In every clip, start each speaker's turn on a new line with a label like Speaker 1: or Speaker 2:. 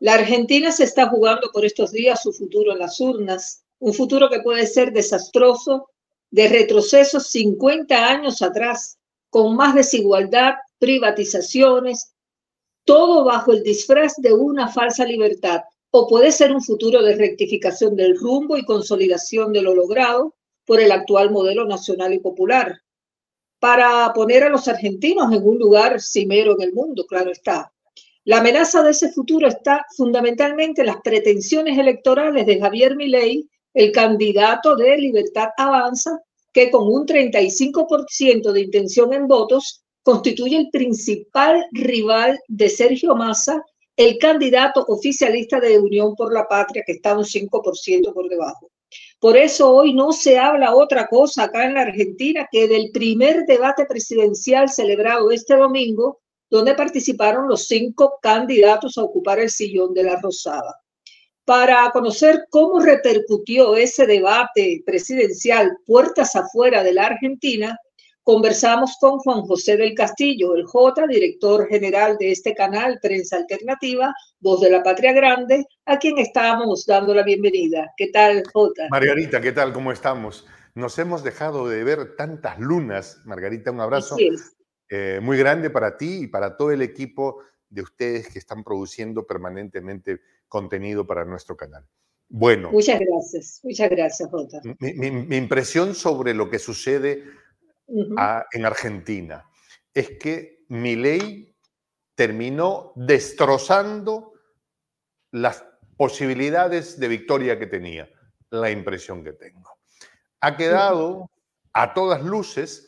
Speaker 1: La Argentina se está jugando por estos días su futuro en las urnas, un futuro que puede ser desastroso, de retrocesos 50 años atrás, con más desigualdad, privatizaciones, todo bajo el disfraz de una falsa libertad, o puede ser un futuro de rectificación del rumbo y consolidación de lo logrado por el actual modelo nacional y popular, para poner a los argentinos en un lugar cimero en el mundo, claro está. La amenaza de ese futuro está fundamentalmente en las pretensiones electorales de Javier Milei, el candidato de Libertad Avanza, que con un 35% de intención en votos constituye el principal rival de Sergio Massa, el candidato oficialista de Unión por la Patria, que está un 5% por debajo. Por eso hoy no se habla otra cosa acá en la Argentina que del primer debate presidencial celebrado este domingo donde participaron los cinco candidatos a ocupar el sillón de la Rosada. Para conocer cómo repercutió ese debate presidencial puertas afuera de la Argentina, conversamos con Juan José del Castillo, el J, director general de este canal Prensa Alternativa, Voz de la Patria Grande, a quien estamos dando la bienvenida. ¿Qué tal, J? Margarita,
Speaker 2: ¿qué tal? ¿Cómo estamos? Nos hemos dejado de ver tantas lunas. Margarita, un abrazo. Eh, muy grande para ti y para todo el equipo de ustedes que están produciendo permanentemente contenido para nuestro canal. Bueno. Muchas
Speaker 1: gracias, muchas gracias, Jota.
Speaker 2: Mi, impresión sobre lo que sucede en Argentina es que mi ley terminó destrozando las posibilidades de victoria que tenía, la impresión que tengo. Ha quedado a todas luces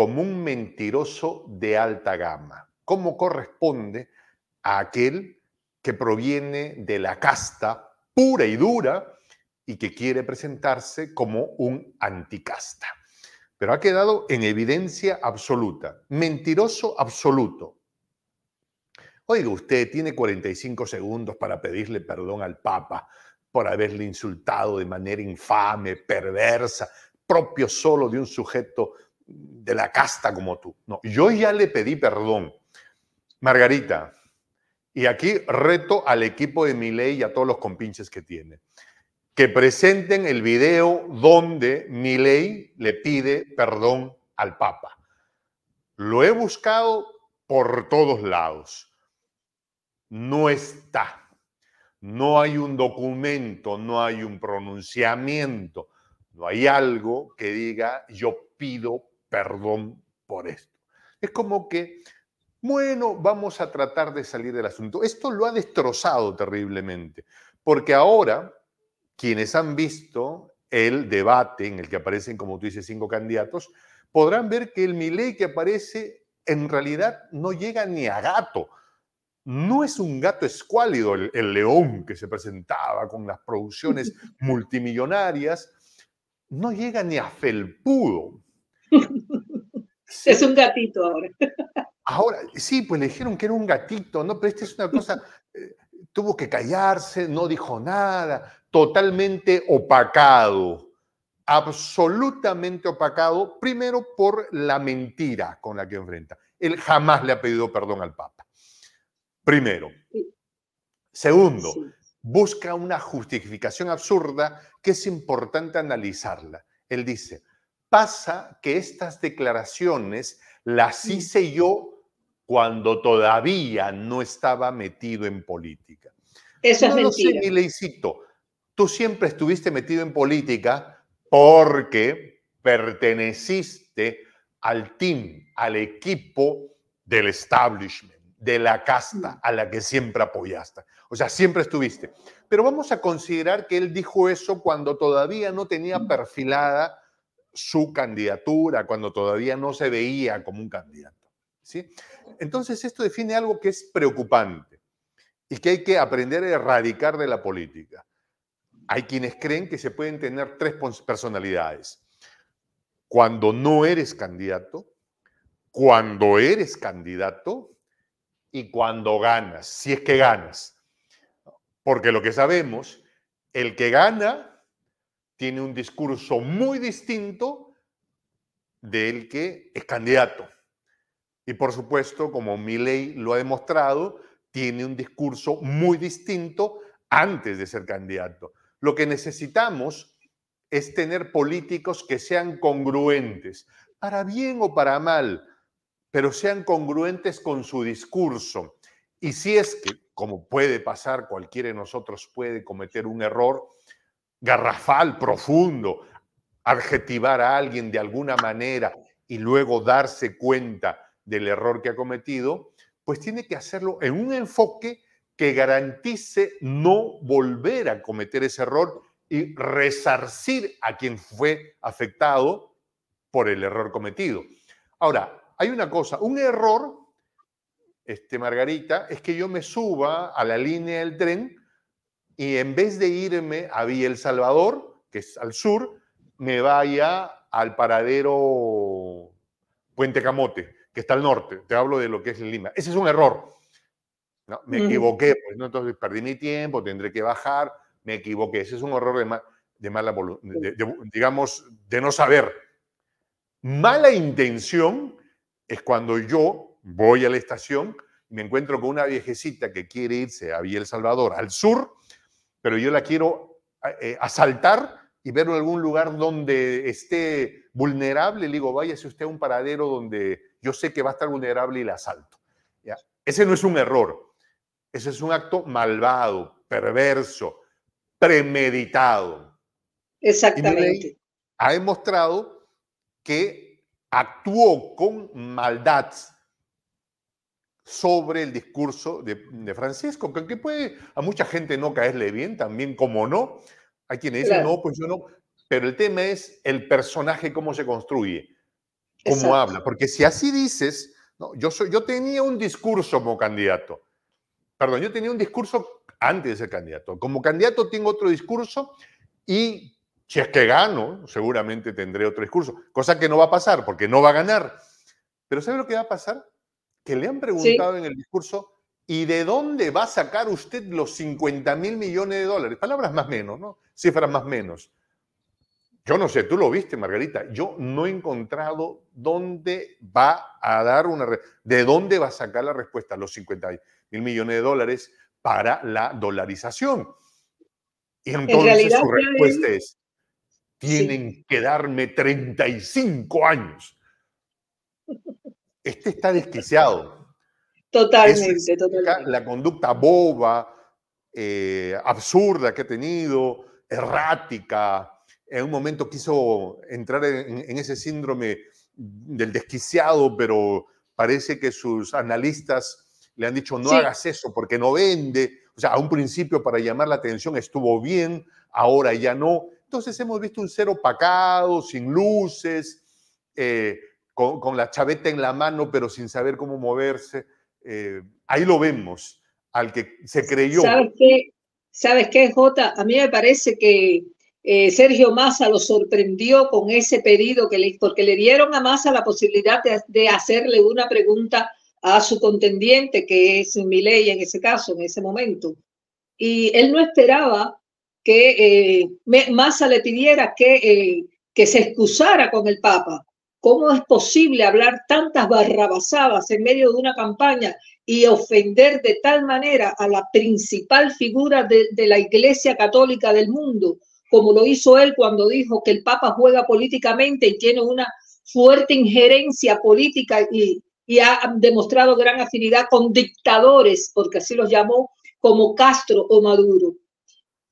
Speaker 2: como un mentiroso de alta gama, como corresponde a aquel que proviene de la casta pura y dura y que quiere presentarse como un anticasta. Pero ha quedado en evidencia absoluta, mentiroso absoluto. Oiga, usted tiene 45 segundos para pedirle perdón al Papa por haberle insultado de manera infame, perversa, propio solo de un sujeto de la casta como tú. No, yo ya le pedí perdón. Margarita, y aquí reto al equipo de Miley y a todos los compinches que tiene, que presenten el video donde Milei le pide perdón al Papa. Lo he buscado por todos lados. No está. No hay un documento, no hay un pronunciamiento, no hay algo que diga yo pido perdón por esto. Es como que, bueno, vamos a tratar de salir del asunto. Esto lo ha destrozado terriblemente, porque ahora quienes han visto el debate en el que aparecen, como tú dices, cinco candidatos, podrán ver que el Milei que aparece en realidad no llega ni a gato. No es un gato escuálido el, el león que se presentaba con las producciones multimillonarias, no llega ni a felpudo. Es un gatito ahora. Ahora, sí, pues le dijeron que era un gatito, ¿no? Pero esta es una cosa, eh, tuvo que callarse, no dijo nada, totalmente opacado, absolutamente opacado, primero por la mentira con la que enfrenta. Él jamás le ha pedido perdón al Papa. Primero. Segundo, busca una justificación absurda que es importante analizarla. Él dice, Pasa que estas declaraciones las hice yo cuando todavía no estaba metido en política.
Speaker 1: Eso es mentira. Sé,
Speaker 2: Leicito, tú siempre estuviste metido en política porque perteneciste al team, al equipo del establishment, de la casta mm. a la que siempre apoyaste. O sea, siempre estuviste. Pero vamos a considerar que él dijo eso cuando todavía no tenía mm. perfilada su candidatura cuando todavía no se veía como un candidato. ¿sí? Entonces esto define algo que es preocupante y que hay que aprender a erradicar de la política. Hay quienes creen que se pueden tener tres personalidades. Cuando no eres candidato, cuando eres candidato y cuando ganas, si es que ganas. Porque lo que sabemos, el que gana tiene un discurso muy distinto del que es candidato. Y por supuesto, como Milley lo ha demostrado, tiene un discurso muy distinto antes de ser candidato. Lo que necesitamos es tener políticos que sean congruentes, para bien o para mal, pero sean congruentes con su discurso. Y si es que, como puede pasar, cualquiera de nosotros puede cometer un error, garrafal, profundo, adjetivar a alguien de alguna manera y luego darse cuenta del error que ha cometido, pues tiene que hacerlo en un enfoque que garantice no volver a cometer ese error y resarcir a quien fue afectado por el error cometido. Ahora, hay una cosa, un error, este, Margarita, es que yo me suba a la línea del tren y en vez de irme a Villa El Salvador, que es al sur, me vaya al paradero Puente Camote, que está al norte. Te hablo de lo que es Lima. Ese es un error. me equivoqué, pues, entonces perdí mi tiempo, tendré que bajar, me equivoqué. Ese es un error de, de mala voluntad, digamos, de no saber. Mala intención es cuando yo voy a la estación me encuentro con una viejecita que quiere irse a Villa El Salvador, al sur, pero yo la quiero eh, asaltar y verlo en algún lugar donde esté vulnerable, le digo, váyase usted a un paradero donde yo sé que va a estar vulnerable y la asalto. Ese no es un error, ese es un acto malvado, perverso, premeditado.
Speaker 1: Exactamente.
Speaker 2: Ha demostrado que actuó con maldad, sobre el discurso de, Francisco, que, puede a mucha gente no caerle bien, también como no. Hay quienes dicen, no, pues yo no. Pero el tema es el personaje, cómo se construye, cómo habla. Porque si así dices, no, yo, yo tenía un discurso como candidato. Perdón, yo tenía un discurso antes de ser candidato. Como candidato tengo otro discurso y si es que gano, seguramente tendré otro discurso, cosa que no va a pasar porque no va a ganar. Pero ¿sabe lo que va a pasar? que le han preguntado en el discurso, ¿y de dónde va a sacar usted los 50 mil millones de dólares? Palabras más menos, ¿no? Cifras más menos. Yo no sé, tú lo viste, Margarita. Yo no he encontrado dónde va a dar una. ¿De dónde va a sacar la respuesta? Los 50 mil millones de dólares para la dolarización. Y entonces su respuesta es: tienen que darme 35 años. Este está desquiciado. Totalmente, totalmente. La conducta boba, eh, absurda que ha tenido, errática. En un momento quiso entrar en, ese síndrome del desquiciado, pero parece que sus analistas le han dicho no hagas eso porque no vende. O sea, a un principio para llamar la atención estuvo bien, ahora ya no. Entonces hemos visto un cero opacado, sin luces, eh, con, la chaveta en la mano, pero sin saber cómo moverse. Eh, ahí lo vemos, al que se creyó. ¿Sabes
Speaker 1: qué, ¿Sabes qué Jota? A mí me parece que eh, Sergio Massa lo sorprendió con ese pedido que le, porque le dieron a Massa la posibilidad de, hacerle una pregunta a su contendiente, que es Milei en ese caso, en ese momento. Y él no esperaba que eh, Massa le pidiera que, que se excusara con el Papa. ¿Cómo es posible hablar tantas barrabasadas en medio de una campaña y ofender de tal manera a la principal figura de, la Iglesia Católica del mundo, como lo hizo él cuando dijo que el Papa juega políticamente y tiene una fuerte injerencia política y, ha demostrado gran afinidad con dictadores, porque así los llamó, como Castro o Maduro?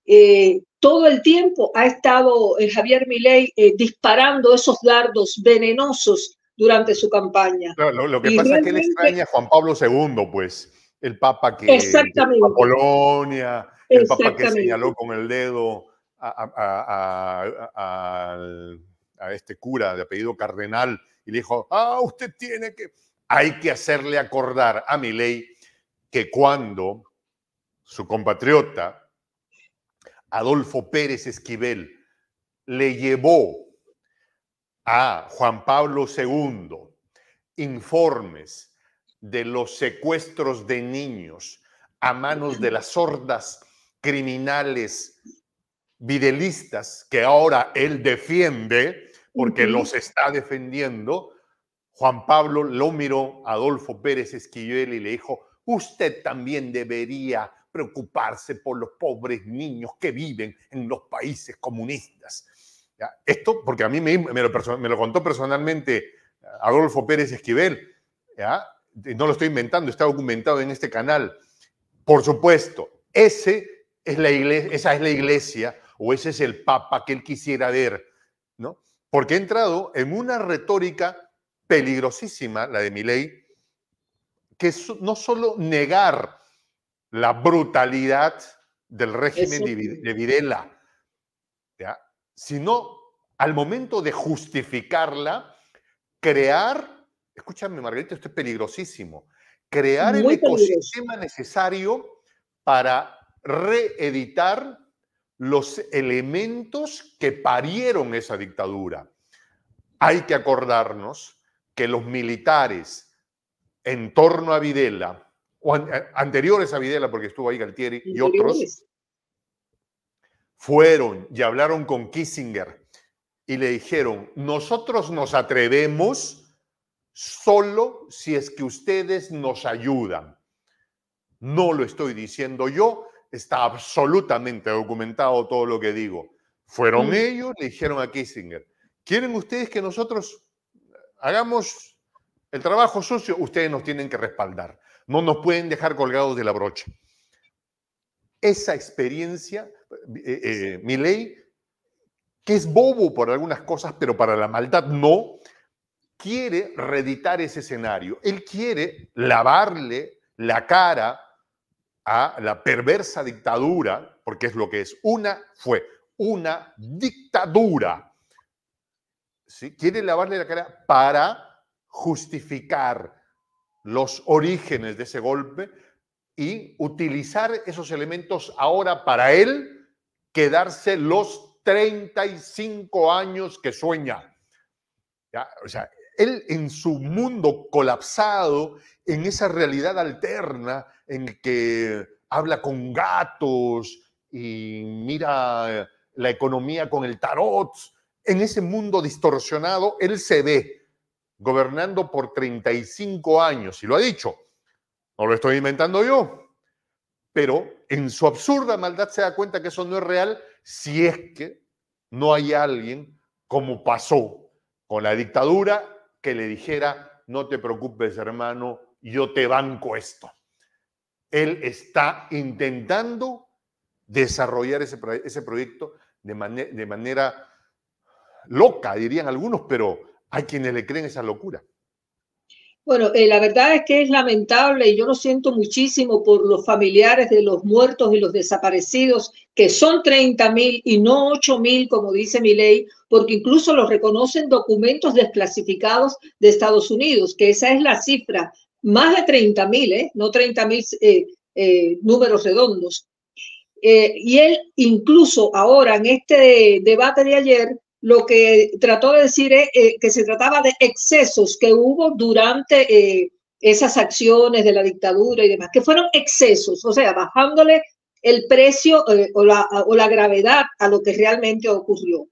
Speaker 1: Eh, todo el tiempo ha estado eh, Javier Milei eh, disparando esos dardos venenosos durante su campaña. lo, que pasa es que él extraña
Speaker 2: a Juan Pablo II, pues, el papa que, Exactamente. Polonia, el papa que señaló con el dedo a, a, este cura de apellido cardenal y le dijo, ah, usted tiene que... Hay que hacerle acordar a Milei que cuando su compatriota Adolfo Pérez Esquivel le llevó a Juan Pablo II informes de los secuestros de niños a manos de las sordas criminales videlistas que ahora él defiende, porque los está defendiendo, Juan Pablo lo miró a Adolfo Pérez Esquivel y le dijo, usted también debería preocuparse por los pobres niños que viven en los países comunistas. Esto, porque a mí me, lo, contó personalmente eh, Adolfo Pérez Esquivel, ¿ya? no lo estoy inventando, está documentado en este canal. Por supuesto, ese es la iglesia, esa es la iglesia o ese es el papa que él quisiera ver, ¿no? Porque he entrado en una retórica peligrosísima, la de Milei, que es no solo negar la brutalidad del régimen de Videla. ¿ya? Sino al momento de justificarla, crear, escúchame Margarita, esto es peligrosísimo, crear el ecosistema necesario para reeditar los elementos que parieron esa dictadura. Hay que acordarnos que los militares en torno a Videla eh, anteriores a Videla, porque estuvo ahí Galtieri y otros, fueron y hablaron con Kissinger y le dijeron, nosotros nos atrevemos solo si es que ustedes nos ayudan. No lo estoy diciendo yo, está absolutamente documentado todo lo que digo. Fueron ellos, le dijeron a Kissinger, ¿quieren ustedes que nosotros eh, hagamos el trabajo sucio? Ustedes nos tienen que respaldar no nos pueden dejar colgados de la brocha. Esa experiencia, eh, eh que es bobo por algunas cosas, pero para la maldad no, quiere reeditar ese escenario. Él quiere lavarle la cara a la perversa dictadura, porque es lo que es. Una fue una dictadura. ¿Sí? Quiere lavarle la cara para justificar los orígenes de ese golpe y utilizar esos elementos ahora para él quedarse los 35 años que sueña. ¿Ya? O sea, él en su mundo colapsado, en esa realidad alterna en que habla con gatos y mira la economía con el tarot, en ese mundo distorsionado, él se ve gobernando por 35 años, y lo ha dicho, no lo estoy inventando yo, pero en su absurda maldad se da cuenta que eso no es real si es que no hay alguien como pasó con la dictadura que le dijera, no te preocupes hermano, yo te banco esto. Él está intentando desarrollar ese, ese proyecto de, de manera loca, dirían algunos, pero hay quienes le creen esa locura.
Speaker 1: Bueno, eh, la verdad es que es lamentable y yo lo siento muchísimo por los familiares de los muertos y los desaparecidos, que son 30.000 mil y no 8 mil, como dice mi ley, porque incluso los reconocen documentos desclasificados de Estados Unidos, que esa es la cifra, más de 30.000, mil, eh, no 30.000 mil eh, eh, números redondos. y él incluso ahora en este debate de ayer lo que trató de decir es eh, que se trataba de excesos que hubo durante eh, esas acciones de la dictadura y demás, que fueron excesos, o sea, bajándole el precio eh, o, la, gravedad a lo que realmente ocurrió.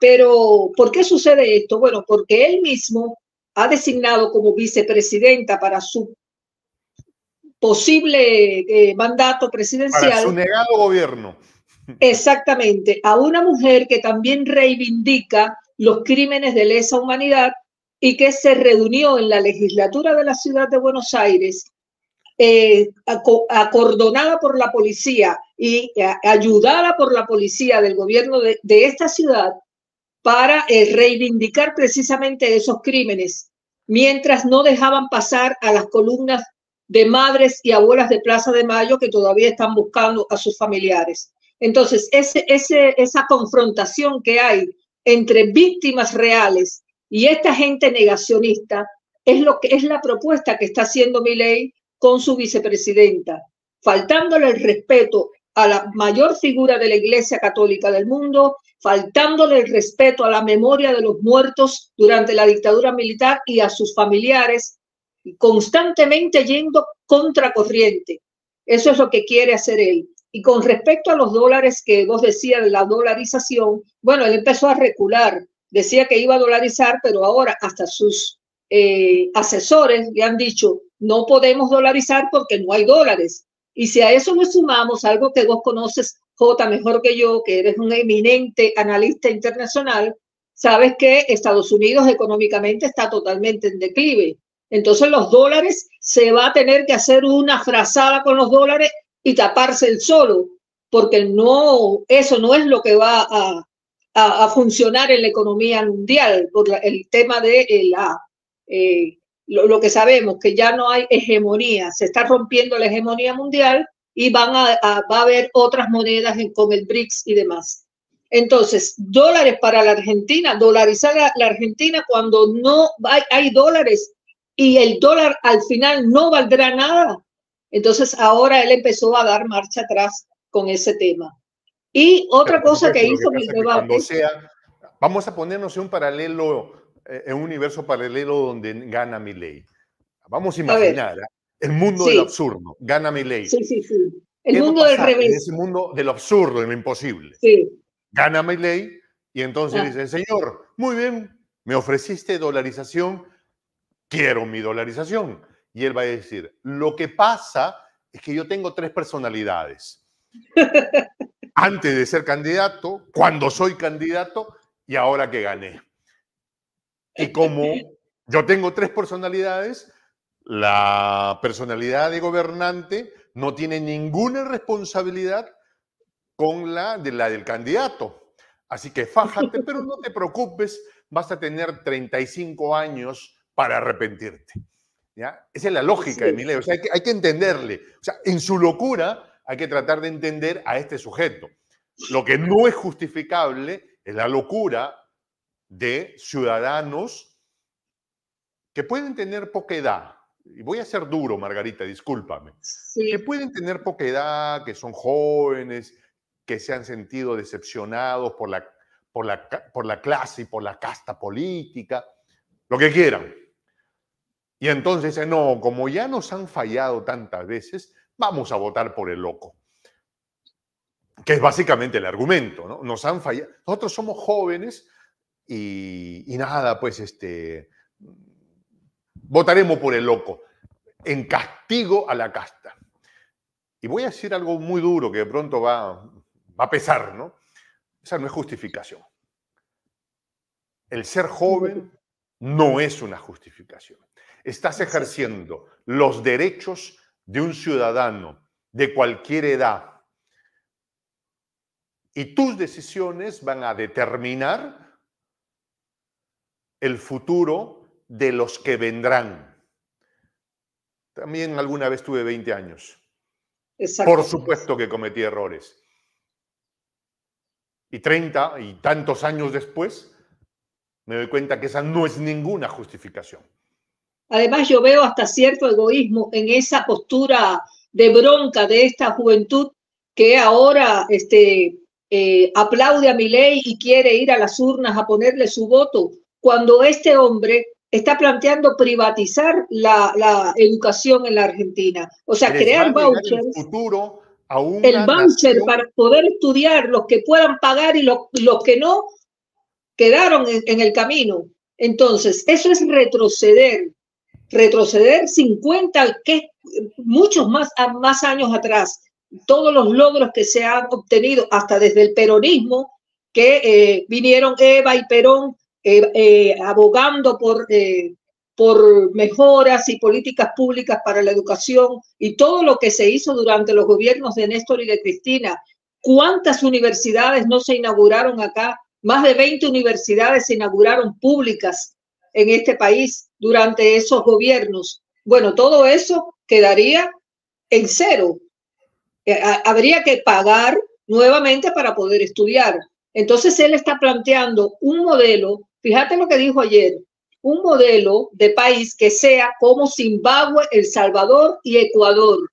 Speaker 1: Pero, ¿por qué sucede esto? Bueno, porque él mismo ha designado como vicepresidenta para su posible mandato presidencial. Para su negado gobierno. Exactamente, a una mujer que también reivindica los crímenes de lesa humanidad y que se reunió en la legislatura de la ciudad de Buenos Aires, eh, acordonada por la policía y eh, ayudada por la policía del gobierno de, esta ciudad para eh, reivindicar precisamente esos crímenes, mientras no dejaban pasar a las columnas de madres y abuelas de Plaza de Mayo que todavía están buscando a sus familiares. Entonces, esa confrontación que hay entre víctimas reales y esta gente negacionista es, lo que, es la propuesta que está haciendo ley con su vicepresidenta, faltándole el respeto a la mayor figura de la Iglesia Católica del mundo, faltándole el respeto a la memoria de los muertos durante la dictadura militar y a sus familiares, constantemente yendo contracorriente. Eso es lo que quiere hacer él. Y con respecto a los dólares que vos decías de la dolarización, bueno, él empezó a recular, decía que iba a dolarizar, pero ahora hasta sus eh, asesores le han dicho, no podemos dolarizar porque no hay dólares. Y si a eso nos sumamos algo que vos conoces, Jota, mejor que yo, que eres un eminente analista internacional, sabes que Estados Unidos económicamente está totalmente en declive. Entonces los dólares, se va a tener que hacer una frazada con los dólares y taparse el solo, porque no, eso no es lo que va a, funcionar en la economía mundial, por el tema de eh, la, eh, lo, que sabemos, que ya no hay hegemonía, se está rompiendo la hegemonía mundial y van a, va a haber otras monedas con el BRICS y demás. Entonces, dólares para la Argentina, dolarizar la Argentina cuando no hay dólares y el dólar al final no valdrá nada entonces ahora él empezó a dar marcha atrás con ese tema. Y otra cosa que hizo que sea,
Speaker 2: vamos a ponernos en un paralelo, eh, en un universo paralelo donde gana mi ley. Vamos a imaginar ¿eh? el mundo del absurdo, gana mi ley. Sí,
Speaker 1: sí, sí. El mundo del revés. Es el
Speaker 2: mundo del absurdo, de imposible. Gana mi ley y entonces dicen ah. dice, señor, muy bien, me ofreciste dolarización, quiero mi dolarización y él va a decir, lo que pasa es que yo tengo tres personalidades. Antes de ser candidato, cuando soy candidato y ahora que gané. Y como yo tengo tres personalidades, la personalidad de gobernante no tiene ninguna responsabilidad con la de la del candidato. Así que fájate, pero no te preocupes, vas a tener 35 años para arrepentirte. Esa es la lógica de mi O hay que, entenderle. O sea, en su locura hay que tratar de entender a este sujeto. Lo que no es justificable es la locura de ciudadanos que pueden tener poca edad, y voy a ser duro, Margarita, discúlpame, que pueden tener poca edad, que son jóvenes, que se han sentido decepcionados por la clase y por la casta política, lo que quieran. Y entonces, no, como ya nos han fallado tantas veces, vamos a votar por el loco. Que es básicamente el argumento, ¿no? Nos han fallado. Nosotros somos jóvenes y, nada, pues este, votaremos por el loco, en castigo a la casta. Y voy a decir algo muy duro que de pronto va, va a pesar, ¿no? Esa no es justificación. El ser joven no es una justificación estás ejerciendo los derechos de un ciudadano de cualquier edad. Y tus decisiones van a determinar el futuro de los que vendrán. También alguna vez tuve 20 años. Por supuesto que cometí errores. Y 30 y tantos años después, me doy cuenta que esa no es ninguna justificación.
Speaker 1: Además, yo veo hasta cierto egoísmo en esa postura de bronca de esta juventud que ahora este, eh, aplaude a mi ley y quiere ir a las urnas a ponerle su voto, cuando este hombre está planteando privatizar la, la educación en la Argentina. O sea, crear vouchers. el voucher para poder estudiar, los que puedan pagar y los, los que no, quedaron en, en el camino. Entonces, eso es retroceder retroceder 50, que muchos más, más años atrás, todos los logros que se han obtenido hasta desde el peronismo, que eh, vinieron Eva y Perón eh, eh, abogando por, por mejoras y políticas públicas para la educación y todo lo que se hizo durante los gobiernos de Néstor y de Cristina. ¿Cuántas universidades no se inauguraron acá? Más de 20 universidades se inauguraron públicas en este país durante esos gobiernos. Bueno, todo eso quedaría en cero. Eh, habría que pagar nuevamente para poder estudiar. Entonces él está planteando un modelo, fíjate lo que dijo ayer, un modelo de país que sea como Zimbabue, El Salvador y Ecuador.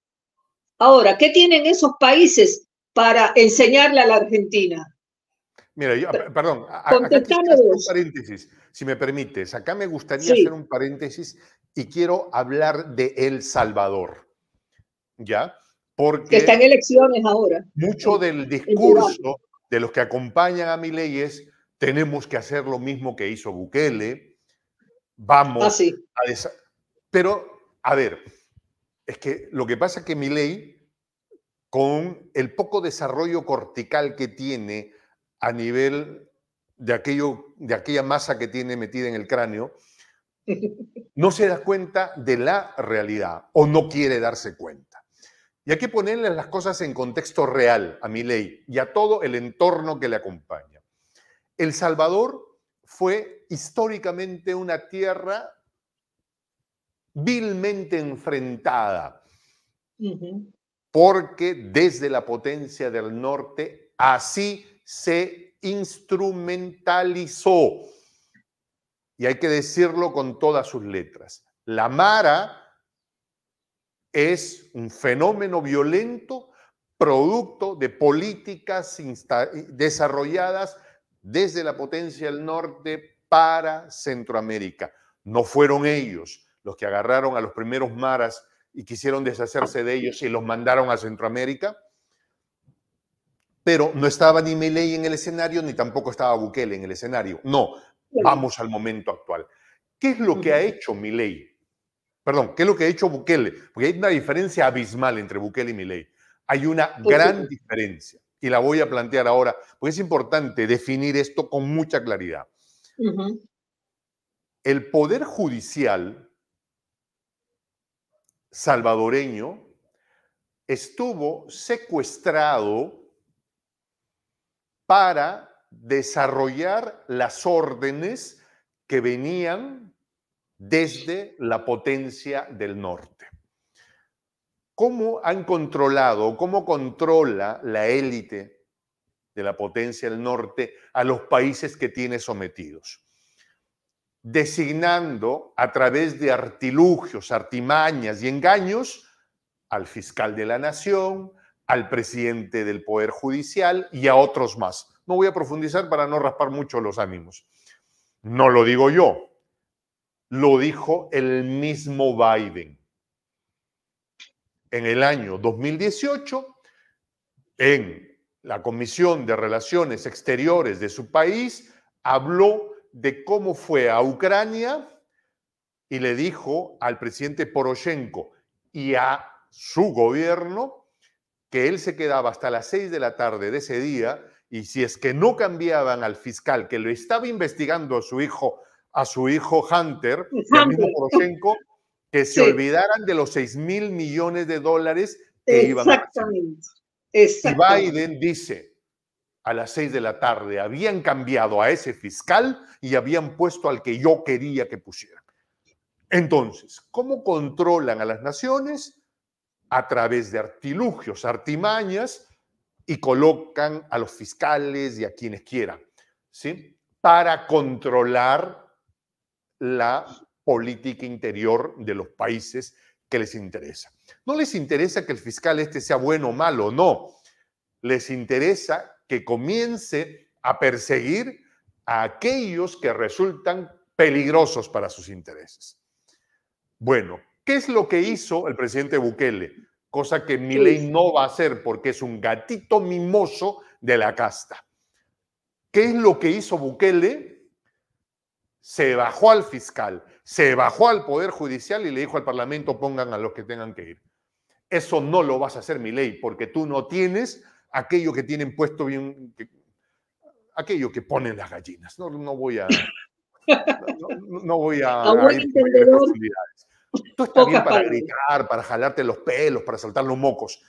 Speaker 1: Ahora, ¿qué tienen esos países para enseñarle a la Argentina?
Speaker 2: Mira, yo, perdón, si me permites, acá me gustaría hacer un paréntesis y quiero hablar de El Salvador. ¿Ya? Porque. Que está
Speaker 1: en elecciones ahora.
Speaker 2: Mucho del discurso de los que acompañan a mi es tenemos que hacer lo mismo que hizo Bukele. Vamos ah, a Pero, a ver, es que lo que pasa es que mi ley, con el poco desarrollo cortical que tiene a nivel de aquello de aquella masa que tiene metida en el cráneo, no se da cuenta de la realidad o no quiere darse cuenta. Y hay que ponerle las cosas en contexto real a mi ley y a todo el entorno que le acompaña. El Salvador fue históricamente una tierra vilmente enfrentada, porque desde la potencia del norte así se instrumentalizó, y hay que decirlo con todas sus letras, la Mara es un fenómeno violento producto de políticas desarrolladas desde la potencia del norte para Centroamérica. No fueron ellos los que agarraron a los primeros maras y quisieron deshacerse de ellos y los mandaron a Centroamérica pero no estaba ni Milei en el escenario, ni tampoco estaba Bukele en el escenario. No, vamos al momento actual. ¿Qué es lo que ha hecho Milei? Perdón, ¿qué es lo que ha hecho Bukele? Porque hay una diferencia abismal entre Bukele y Milei. Hay una gran diferencia y la voy a plantear ahora, porque es importante definir esto con mucha claridad. El poder judicial salvadoreño estuvo secuestrado para desarrollar las órdenes que venían desde la potencia del norte. ¿Cómo han controlado, cómo controla la élite de la potencia del norte a los países que tiene sometidos? Designando a través de artilugios, artimañas y engaños al fiscal de la nación, al presidente del Poder Judicial y a otros más. No voy a profundizar para no raspar mucho los ánimos. No lo digo yo, lo dijo el mismo Biden. En el año 2018, en la Comisión de Relaciones Exteriores de su país, habló de cómo fue a Ucrania y le dijo al presidente Poroshenko y a su gobierno que él se quedaba hasta las seis de la tarde de ese día y si es que no cambiaban al fiscal que lo estaba investigando a su hijo, a su hijo Hunter, Poroshenko, que se olvidaran de los seis mil millones de dólares que iban a Exactamente. Y Biden dice, a las seis de la tarde habían cambiado a ese fiscal y habían puesto al que yo quería que pusieran. Entonces, ¿cómo controlan a las naciones? a través de artilugios, artimañas, y colocan a los fiscales y a quienes quieran, ¿sí? Para controlar la política interior de los países que les interesa. No les interesa que el fiscal este sea bueno o malo, no. Les interesa que comience a perseguir a aquellos que resultan peligrosos para sus intereses. Bueno, ¿Qué es lo que hizo el presidente Bukele? Cosa que ley no va a hacer porque es un gatito mimoso de la casta. ¿Qué es lo que hizo Bukele? Se bajó al fiscal, se bajó al Poder Judicial y le dijo al Parlamento pongan a los que tengan que ir. Eso no lo vas a hacer, Milei, porque tú no tienes aquello que tienen puesto bien, aquello que ponen las gallinas. No, voy a... No, voy a... a Tú estás bien para gritar, para jalarte los pelos, para saltar los mocos.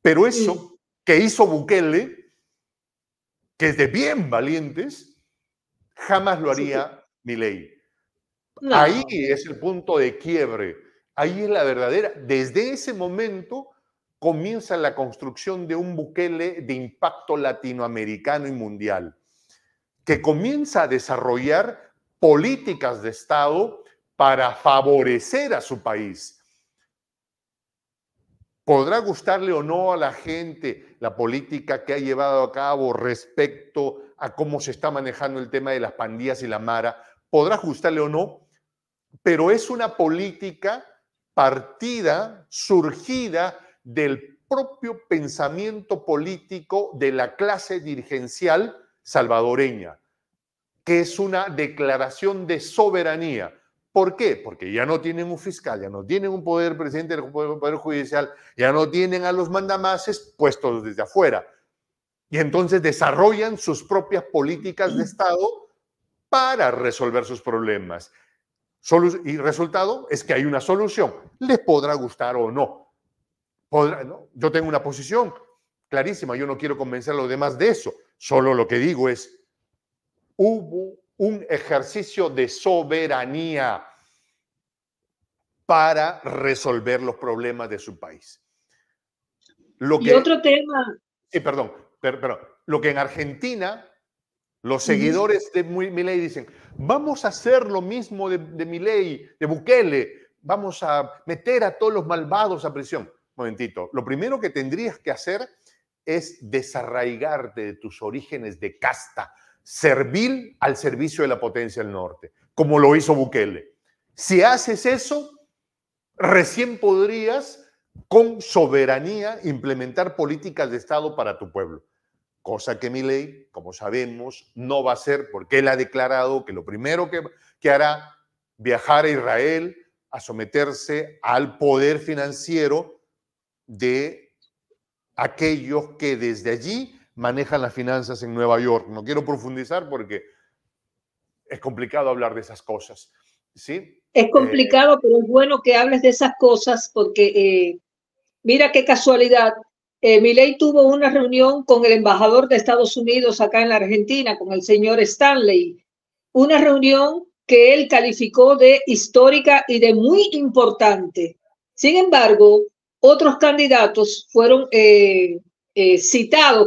Speaker 2: Pero eso que hizo Bukele, que es de bien valientes, jamás lo haría mi ley. Ahí es el punto de quiebre. Ahí es la verdadera. Desde ese momento comienza la construcción de un Bukele de impacto latinoamericano y mundial, que comienza a desarrollar políticas de Estado para favorecer a su país. Podrá gustarle o no a la gente la política que ha llevado a cabo respecto a cómo se está manejando el tema de las pandillas y la mara, podrá gustarle o no, pero es una política partida, surgida del propio pensamiento político de la clase dirigencial salvadoreña, que es una declaración de soberanía ¿Por qué? Porque ya no tienen un fiscal, ya no tienen un poder presidente del Poder Judicial, ya no tienen a los mandamases puestos desde afuera. Y entonces desarrollan sus propias políticas de Estado para resolver sus problemas. Y resultado es que hay una solución. Les podrá gustar o no. ¿no? Yo tengo una posición clarísima, yo no quiero convencer a los demás de eso. Solo lo que digo es, hubo un ejercicio de soberanía para resolver los problemas de su país. Lo que, y otro tema. Sí, perdón, pero, lo que en Argentina los seguidores de Milei dicen, vamos a hacer lo mismo de, de de Bukele, vamos a meter a todos los malvados a prisión. Momentito, lo primero que tendrías que hacer es desarraigarte de tus orígenes de casta, servil al servicio de la potencia del norte, como lo hizo Bukele. Si haces eso, recién podrías con soberanía implementar políticas de Estado para tu pueblo, cosa que mi ley, como sabemos, no va a hacer porque él ha declarado que lo primero que, que hará viajar a Israel a someterse al poder financiero de aquellos que desde allí manejan las finanzas en Nueva York. No quiero profundizar porque es complicado hablar de esas cosas. ¿Sí? Es eh, complicado,
Speaker 1: pero es bueno que hables de esas cosas porque eh, mira qué casualidad. Eh, Miley tuvo una reunión con el embajador de Estados Unidos acá en la Argentina, con el señor Stanley. Una reunión que él calificó de histórica y de muy importante. Sin embargo, otros candidatos fueron eh, eh,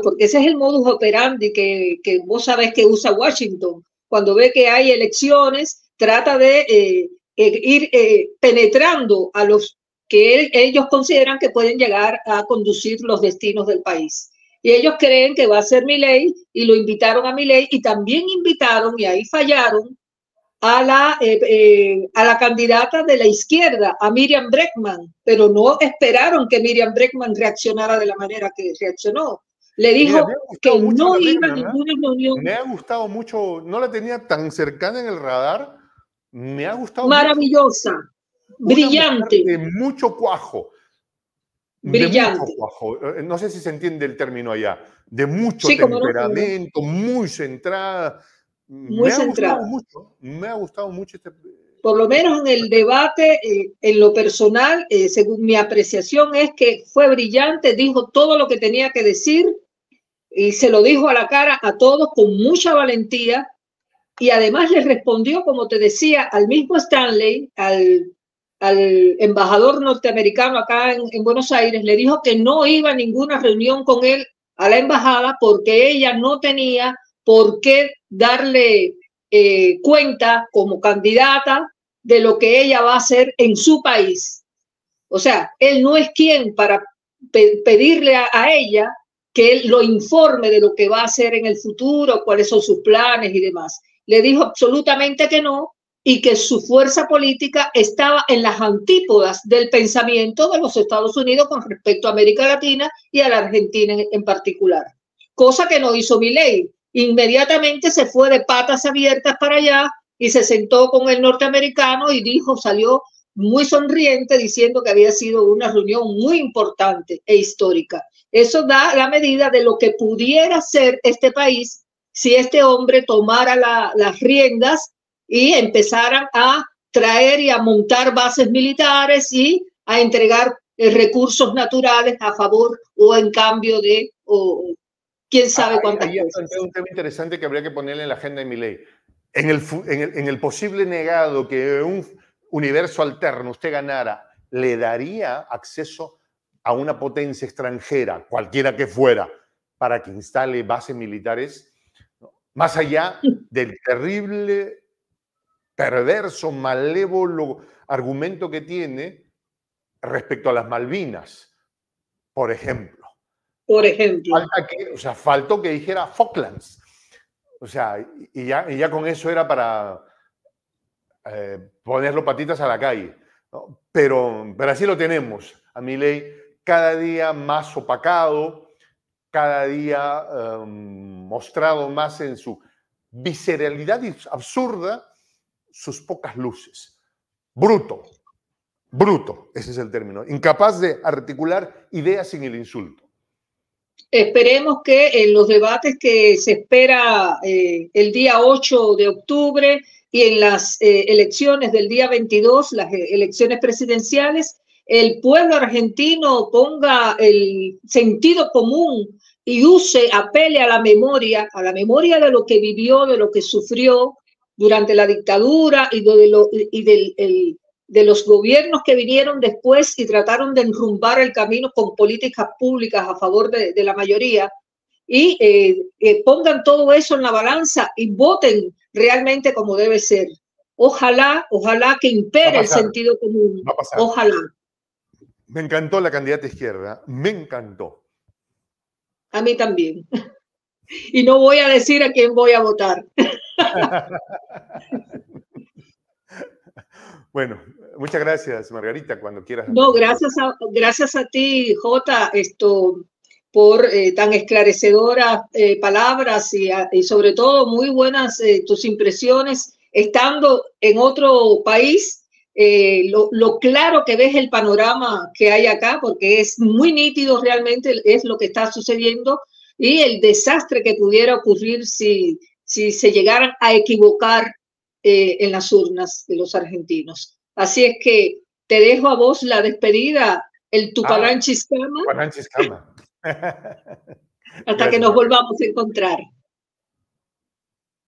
Speaker 1: porque ese es el modus operandi que, vos sabés que usa Washington. Cuando ve que hay elecciones, trata de eh, eh, ir eh, penetrando a los que ellos consideran que pueden llegar a conducir los destinos del país. Y ellos creen que va a ser mi ley y lo invitaron a mi ley y también invitaron, y ahí fallaron, a la, eh, eh, a la candidata de la izquierda, a Miriam Breckman, pero no esperaron que Miriam Breckman
Speaker 2: reaccionara de la manera que reaccionó. Le dijo que no iba a ninguna reunión. Me ha gustado mucho, no la tenía tan cercana en el radar, me ha gustado. Maravillosa, brillante. De mucho cuajo.
Speaker 1: Brillante.
Speaker 2: Eh, no sé si se entiende el término allá. De mucho temperamento, muy centrada muy me centrado. mucho, me ha gustado mucho este... Por lo menos en
Speaker 1: el eh, debate, eh, en lo personal, eh, según mi apreciación, es que fue brillante, dijo todo lo que tenía que decir y se lo dijo a la cara a todos con mucha valentía y además le respondió, como te decía, al mismo Stanley, al, embajador norteamericano acá en, en, Buenos Aires, le dijo que no iba a ninguna reunión con él a la embajada porque ella no tenía por qué darle eh, cuenta como candidata de lo que ella va a hacer en su país. O sea, él no es quien para pedirle a, ella que él lo informe de lo que va a hacer en el futuro, cuáles son sus planes y demás. Le dijo absolutamente que no y que su fuerza política estaba en las antípodas del pensamiento de los Estados Unidos con respecto a América Latina y a la Argentina en, particular. Cosa que no hizo Milei. Inmediatamente se fue de patas abiertas para allá y se sentó con el norteamericano y dijo, salió muy sonriente diciendo que había sido una reunión muy importante e histórica. Eso da la medida de lo que pudiera ser este país si este hombre tomara las riendas y empezaran a traer y a montar bases militares y a entregar eh, recursos naturales a
Speaker 2: favor o en cambio de quién sabe cuánto. un tema interesante que habría que ponerle en la agenda de mi ley. En el, en el posible negado que un universo alterno usted ganara, ¿le daría acceso a una potencia extranjera, cualquiera que fuera, para que instale bases militares? Más allá del terrible, perverso, malévolo argumento que tiene respecto a las Malvinas, por ejemplo por ejemplo. o sea, faltó que dijera Falklands. O sea, y ya, con eso era para eh, ponerlo patitas a la calle. Pero, pero así lo tenemos, a mi ley, cada día más opacado, cada día em, mostrado más en su visceralidad absurda, sus pocas luces. Bruto, bruto, ese es el término. Incapaz de articular ideas sin el insulto.
Speaker 1: Esperemos que en eh, los debates que se espera eh, el día 8 de octubre y en las eh, elecciones del día 22, las elecciones presidenciales, el pueblo argentino ponga el sentido común y use, apele a la memoria, a la memoria de lo que vivió, de lo que sufrió durante la dictadura y de, lo, y del de los gobiernos que vinieron después y trataron de enrumbar el camino con políticas públicas a favor de, la mayoría y eh, eh, pongan todo eso en la balanza y voten realmente como debe ser. Ojalá, ojalá que impere el sentido
Speaker 2: común. Ojalá. Me encantó la candidata izquierda, me encantó.
Speaker 1: A mí también. Y no voy a decir a quién voy a votar.
Speaker 2: Bueno, muchas gracias, Margarita, cuando quieras. No, gracias
Speaker 1: a, gracias a ti, Jota, esto, por eh, tan esclarecedoras eh, palabras ah, y, sobre todo muy buenas eh, tus impresiones estando en otro país. Lo, claro que ves el panorama que hay acá, porque es muy nítido realmente, es lo que está sucediendo y el desastre que pudiera ocurrir si, si se llegaran a equivocar eh, en las urnas de los argentinos. Así es que te dejo a vos la despedida, el ah, Tuparanchis Hasta que nos volvamos a encontrar.